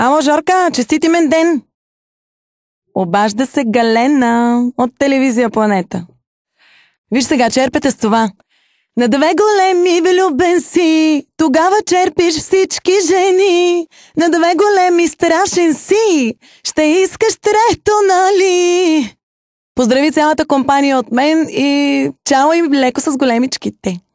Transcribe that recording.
Ало, Жорка, честит имен ден! Обажда се Галена от телевизия Планета. Виж сега, черпете с това. На две големи влюбен си, тогава черпиш всички жени. На две големи страшен си, ще искаш трето, нали? Поздрави цялата компания от мен и чао им леко с големичките.